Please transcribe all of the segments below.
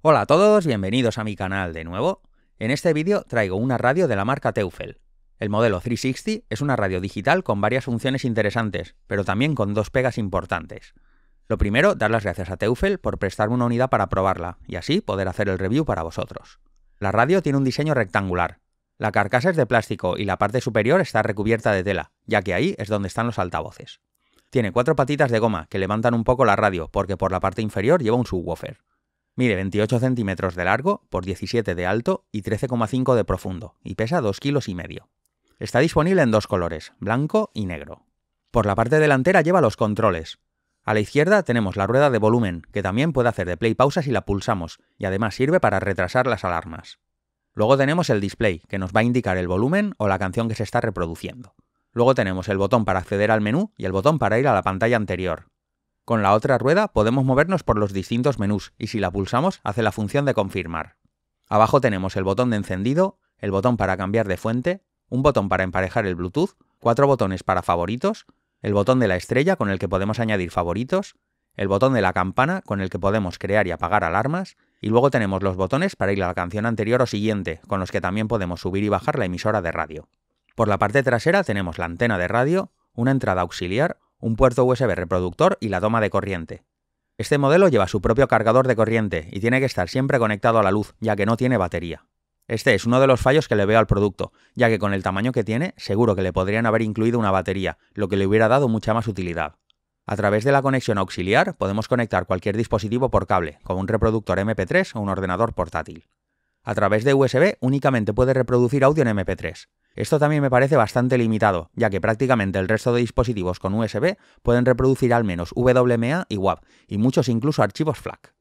Hola a todos, bienvenidos a mi canal de nuevo. En este vídeo traigo una radio de la marca Teufel. El modelo 360 es una radio digital con varias funciones interesantes, pero también con dos pegas importantes. Lo primero, dar las gracias a Teufel por prestarme una unidad para probarla, y así poder hacer el review para vosotros. La radio tiene un diseño rectangular. La carcasa es de plástico y la parte superior está recubierta de tela, ya que ahí es donde están los altavoces. Tiene cuatro patitas de goma que levantan un poco la radio porque por la parte inferior lleva un subwoofer. Mide 28 centímetros de largo por 17 de alto y 13,5 de profundo y pesa 2 kilos y medio. Está disponible en dos colores, blanco y negro. Por la parte delantera lleva los controles. A la izquierda tenemos la rueda de volumen, que también puede hacer de play pausa si la pulsamos, y además sirve para retrasar las alarmas. Luego tenemos el display, que nos va a indicar el volumen o la canción que se está reproduciendo. Luego tenemos el botón para acceder al menú y el botón para ir a la pantalla anterior, con la otra rueda podemos movernos por los distintos menús y si la pulsamos hace la función de confirmar. Abajo tenemos el botón de encendido, el botón para cambiar de fuente, un botón para emparejar el Bluetooth, cuatro botones para favoritos, el botón de la estrella con el que podemos añadir favoritos, el botón de la campana con el que podemos crear y apagar alarmas, y luego tenemos los botones para ir a la canción anterior o siguiente, con los que también podemos subir y bajar la emisora de radio. Por la parte trasera tenemos la antena de radio, una entrada auxiliar, un puerto USB reproductor y la toma de corriente. Este modelo lleva su propio cargador de corriente y tiene que estar siempre conectado a la luz, ya que no tiene batería. Este es uno de los fallos que le veo al producto, ya que con el tamaño que tiene, seguro que le podrían haber incluido una batería, lo que le hubiera dado mucha más utilidad. A través de la conexión auxiliar podemos conectar cualquier dispositivo por cable, como un reproductor MP3 o un ordenador portátil. A través de USB únicamente puede reproducir audio en MP3. Esto también me parece bastante limitado, ya que prácticamente el resto de dispositivos con USB pueden reproducir al menos WMA y WAV, y muchos incluso archivos FLAC.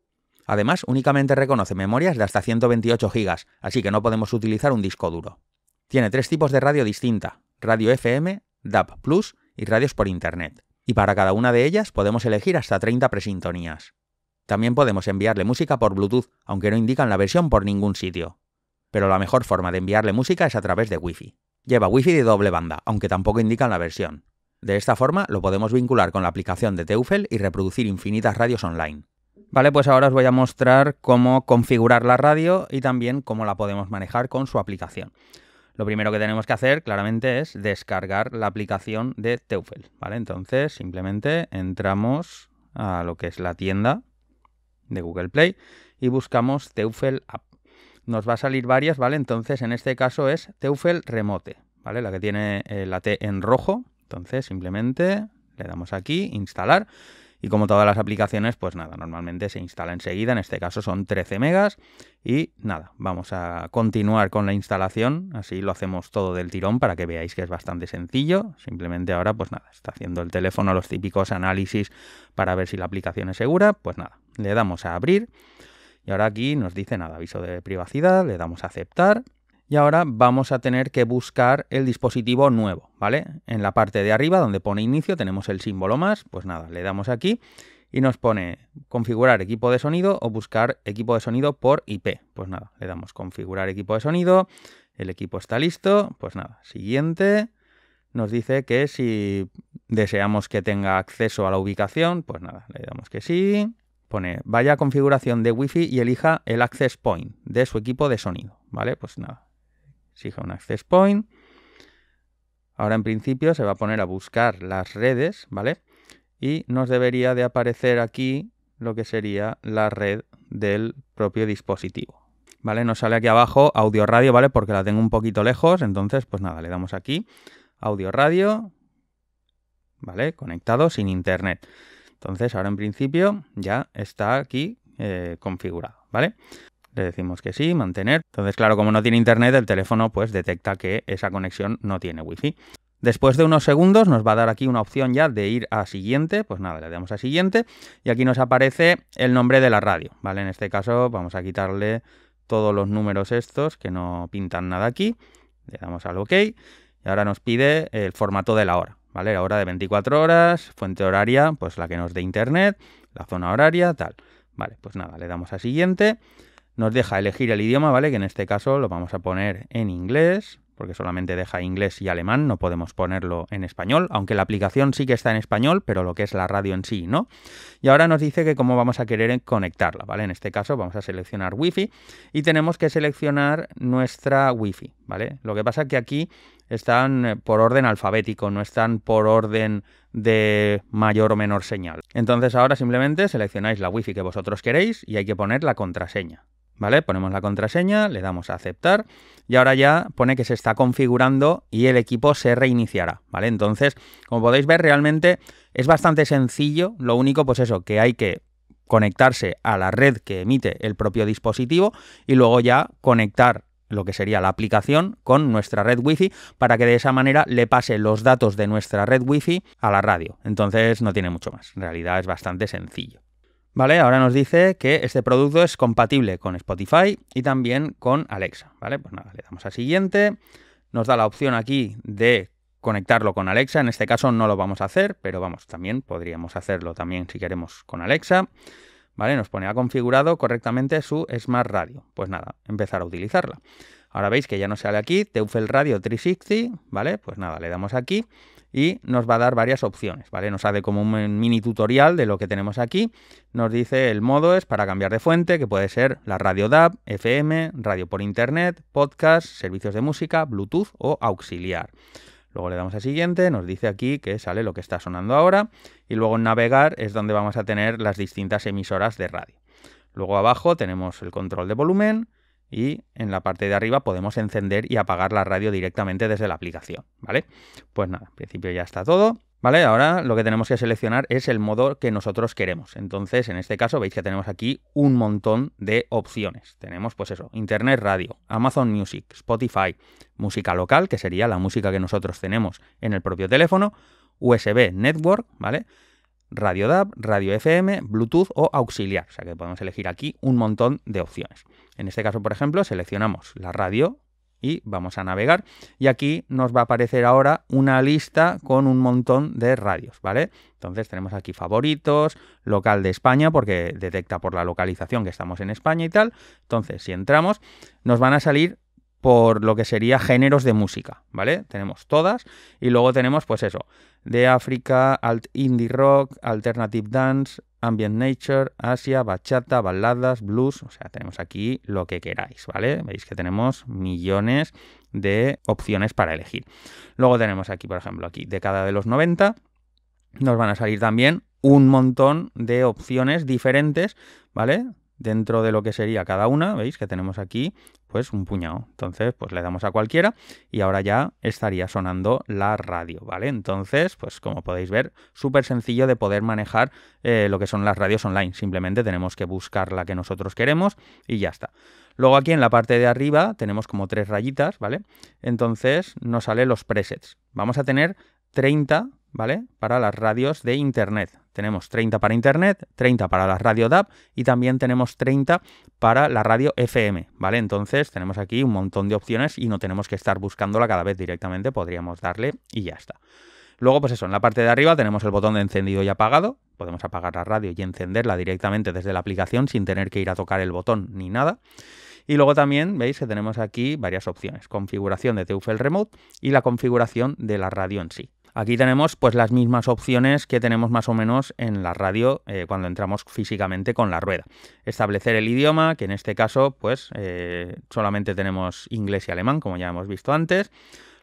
Además, únicamente reconoce memorias de hasta 128 GB, así que no podemos utilizar un disco duro. Tiene tres tipos de radio distinta, radio FM, DAB Plus y radios por Internet, y para cada una de ellas podemos elegir hasta 30 presintonías. También podemos enviarle música por Bluetooth, aunque no indican la versión por ningún sitio pero la mejor forma de enviarle música es a través de Wi-Fi. Lleva Wi-Fi de doble banda, aunque tampoco indican la versión. De esta forma lo podemos vincular con la aplicación de Teufel y reproducir infinitas radios online. Vale, pues ahora os voy a mostrar cómo configurar la radio y también cómo la podemos manejar con su aplicación. Lo primero que tenemos que hacer, claramente, es descargar la aplicación de Teufel. ¿vale? Entonces, simplemente entramos a lo que es la tienda de Google Play y buscamos Teufel App nos va a salir varias, ¿vale? Entonces, en este caso es Teufel Remote, ¿vale? La que tiene eh, la T en rojo. Entonces, simplemente le damos aquí, instalar. Y como todas las aplicaciones, pues nada, normalmente se instala enseguida, en este caso son 13 megas. Y nada, vamos a continuar con la instalación, así lo hacemos todo del tirón para que veáis que es bastante sencillo. Simplemente ahora, pues nada, está haciendo el teléfono los típicos análisis para ver si la aplicación es segura. Pues nada, le damos a abrir. Y ahora aquí nos dice nada, aviso de privacidad, le damos a aceptar y ahora vamos a tener que buscar el dispositivo nuevo, ¿vale? En la parte de arriba donde pone inicio tenemos el símbolo más, pues nada, le damos aquí y nos pone configurar equipo de sonido o buscar equipo de sonido por IP. Pues nada, le damos configurar equipo de sonido, el equipo está listo, pues nada, siguiente. Nos dice que si deseamos que tenga acceso a la ubicación, pues nada, le damos que sí. Pone, vaya a configuración de wifi y elija el access point de su equipo de sonido. ¿Vale? Pues nada. Exija un access point. Ahora en principio se va a poner a buscar las redes, ¿vale? Y nos debería de aparecer aquí lo que sería la red del propio dispositivo. ¿Vale? Nos sale aquí abajo audio radio, ¿vale? Porque la tengo un poquito lejos, entonces pues nada, le damos aquí audio radio, ¿vale? Conectado sin internet. Entonces ahora en principio ya está aquí eh, configurado, ¿vale? Le decimos que sí, mantener. Entonces, claro, como no tiene internet, el teléfono pues detecta que esa conexión no tiene wifi. Después de unos segundos nos va a dar aquí una opción ya de ir a siguiente, pues nada, le damos a siguiente y aquí nos aparece el nombre de la radio, ¿vale? En este caso vamos a quitarle todos los números estos que no pintan nada aquí, le damos al OK y ahora nos pide el formato de la hora. ¿vale? La hora de 24 horas, fuente horaria, pues la que nos dé internet, la zona horaria, tal. Vale, pues nada, le damos a siguiente. Nos deja elegir el idioma, ¿vale? Que en este caso lo vamos a poner en inglés, porque solamente deja inglés y alemán, no podemos ponerlo en español, aunque la aplicación sí que está en español, pero lo que es la radio en sí, ¿no? Y ahora nos dice que cómo vamos a querer conectarla, ¿vale? En este caso vamos a seleccionar Wi-Fi y tenemos que seleccionar nuestra Wi-Fi, ¿vale? Lo que pasa que aquí están eh, por orden alfabético, no están por orden de mayor o menor señal. Entonces ahora simplemente seleccionáis la wifi que vosotros queréis y hay que poner la contraseña. ¿Vale? Ponemos la contraseña, le damos a aceptar y ahora ya pone que se está configurando y el equipo se reiniciará, ¿vale? Entonces, como podéis ver, realmente es bastante sencillo, lo único pues eso, que hay que conectarse a la red que emite el propio dispositivo y luego ya conectar lo que sería la aplicación con nuestra red wifi para que de esa manera le pase los datos de nuestra red wifi a la radio. Entonces no tiene mucho más, en realidad es bastante sencillo. Vale, ahora nos dice que este producto es compatible con Spotify y también con Alexa. Vale, pues nada, le damos a siguiente. Nos da la opción aquí de conectarlo con Alexa. En este caso no lo vamos a hacer, pero vamos, también podríamos hacerlo también si queremos con Alexa. ¿Vale? Nos pone, ha configurado correctamente su Smart Radio. Pues nada, empezar a utilizarla. Ahora veis que ya no sale aquí, Teufel Radio 360, ¿vale? Pues nada, le damos aquí y nos va a dar varias opciones, ¿vale? Nos hace como un mini tutorial de lo que tenemos aquí. Nos dice el modo es para cambiar de fuente, que puede ser la radio DAB, FM, radio por internet, podcast, servicios de música, Bluetooth o auxiliar. Luego le damos a siguiente, nos dice aquí que sale lo que está sonando ahora y luego en navegar es donde vamos a tener las distintas emisoras de radio. Luego abajo tenemos el control de volumen y en la parte de arriba podemos encender y apagar la radio directamente desde la aplicación, ¿vale? Pues nada, en principio ya está todo. ¿Vale? Ahora lo que tenemos que seleccionar es el modo que nosotros queremos. Entonces, en este caso, veis que tenemos aquí un montón de opciones. Tenemos, pues eso, Internet Radio, Amazon Music, Spotify, música local, que sería la música que nosotros tenemos en el propio teléfono, USB Network, ¿vale? Radio DAB, Radio FM, Bluetooth o auxiliar. O sea que podemos elegir aquí un montón de opciones. En este caso, por ejemplo, seleccionamos la radio y vamos a navegar. Y aquí nos va a aparecer ahora una lista con un montón de radios, ¿vale? Entonces tenemos aquí favoritos, local de España, porque detecta por la localización que estamos en España y tal. Entonces, si entramos, nos van a salir por lo que sería géneros de música, ¿vale? Tenemos todas y luego tenemos pues eso, de África, alt indie rock, alternative dance, ambient nature, Asia, bachata, baladas, blues, o sea, tenemos aquí lo que queráis, ¿vale? Veis que tenemos millones de opciones para elegir. Luego tenemos aquí, por ejemplo, aquí de cada de los 90, nos van a salir también un montón de opciones diferentes, ¿vale? dentro de lo que sería cada una, veis que tenemos aquí pues un puñado. Entonces, pues le damos a cualquiera y ahora ya estaría sonando la radio, ¿vale? Entonces, pues como podéis ver, súper sencillo de poder manejar eh, lo que son las radios online. Simplemente tenemos que buscar la que nosotros queremos y ya está. Luego aquí en la parte de arriba tenemos como tres rayitas, ¿vale? Entonces nos salen los presets. Vamos a tener 30, ¿vale? Para las radios de internet. Tenemos 30 para Internet, 30 para la radio DAP y también tenemos 30 para la radio FM, ¿vale? Entonces tenemos aquí un montón de opciones y no tenemos que estar buscándola cada vez directamente, podríamos darle y ya está. Luego, pues eso, en la parte de arriba tenemos el botón de encendido y apagado. Podemos apagar la radio y encenderla directamente desde la aplicación sin tener que ir a tocar el botón ni nada. Y luego también veis que tenemos aquí varias opciones, configuración de TUFEL Remote y la configuración de la radio en sí. Aquí tenemos pues las mismas opciones que tenemos más o menos en la radio eh, cuando entramos físicamente con la rueda. Establecer el idioma, que en este caso pues eh, solamente tenemos inglés y alemán, como ya hemos visto antes.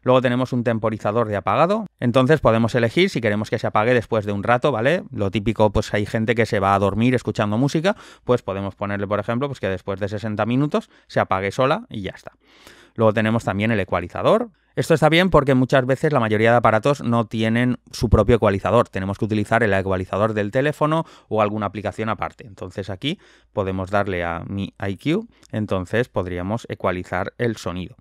Luego tenemos un temporizador de apagado, entonces podemos elegir si queremos que se apague después de un rato, ¿vale? Lo típico, pues hay gente que se va a dormir escuchando música, pues podemos ponerle, por ejemplo, pues que después de 60 minutos se apague sola y ya está. Luego tenemos también el ecualizador, esto está bien porque muchas veces la mayoría de aparatos no tienen su propio ecualizador. Tenemos que utilizar el ecualizador del teléfono o alguna aplicación aparte. Entonces aquí podemos darle a mi IQ, entonces podríamos ecualizar el sonido.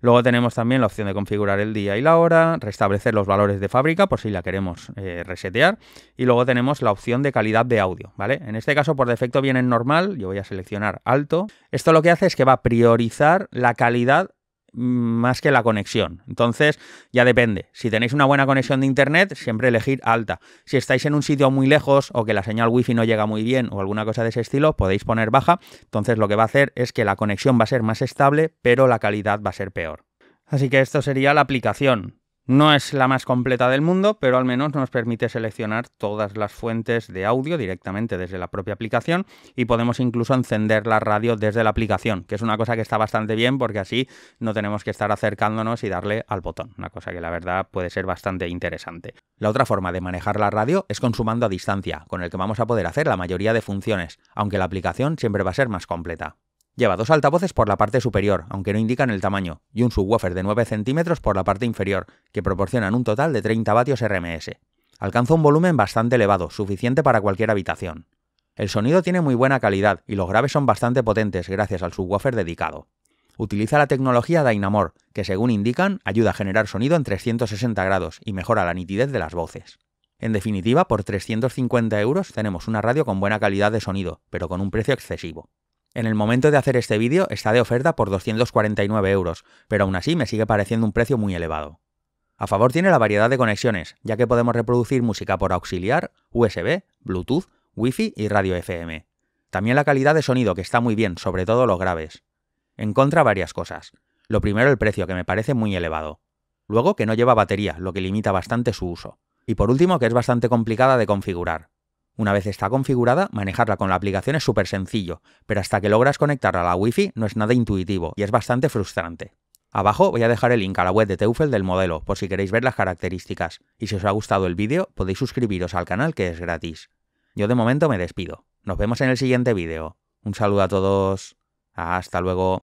Luego tenemos también la opción de configurar el día y la hora, restablecer los valores de fábrica por si la queremos eh, resetear. Y luego tenemos la opción de calidad de audio, ¿vale? En este caso por defecto viene en normal, yo voy a seleccionar alto. Esto lo que hace es que va a priorizar la calidad más que la conexión. Entonces, ya depende. Si tenéis una buena conexión de internet, siempre elegir alta. Si estáis en un sitio muy lejos o que la señal wifi no llega muy bien o alguna cosa de ese estilo, podéis poner baja. Entonces, lo que va a hacer es que la conexión va a ser más estable, pero la calidad va a ser peor. Así que esto sería la aplicación. No es la más completa del mundo, pero al menos nos permite seleccionar todas las fuentes de audio directamente desde la propia aplicación y podemos incluso encender la radio desde la aplicación, que es una cosa que está bastante bien porque así no tenemos que estar acercándonos y darle al botón, una cosa que la verdad puede ser bastante interesante. La otra forma de manejar la radio es consumando a distancia, con el que vamos a poder hacer la mayoría de funciones, aunque la aplicación siempre va a ser más completa. Lleva dos altavoces por la parte superior, aunque no indican el tamaño, y un subwoofer de 9 centímetros por la parte inferior, que proporcionan un total de 30 vatios RMS. Alcanza un volumen bastante elevado, suficiente para cualquier habitación. El sonido tiene muy buena calidad y los graves son bastante potentes gracias al subwoofer dedicado. Utiliza la tecnología Dynamore, que según indican ayuda a generar sonido en 360 grados y mejora la nitidez de las voces. En definitiva, por 350 euros tenemos una radio con buena calidad de sonido, pero con un precio excesivo. En el momento de hacer este vídeo está de oferta por 249 euros, pero aún así me sigue pareciendo un precio muy elevado. A favor tiene la variedad de conexiones, ya que podemos reproducir música por auxiliar, USB, Bluetooth, Wi-Fi y radio FM. También la calidad de sonido, que está muy bien, sobre todo los graves. En contra varias cosas. Lo primero el precio, que me parece muy elevado. Luego que no lleva batería, lo que limita bastante su uso. Y por último que es bastante complicada de configurar. Una vez está configurada, manejarla con la aplicación es súper sencillo, pero hasta que logras conectarla a la Wi-Fi no es nada intuitivo y es bastante frustrante. Abajo voy a dejar el link a la web de Teufel del modelo, por si queréis ver las características, y si os ha gustado el vídeo podéis suscribiros al canal que es gratis. Yo de momento me despido. Nos vemos en el siguiente vídeo. Un saludo a todos. Hasta luego.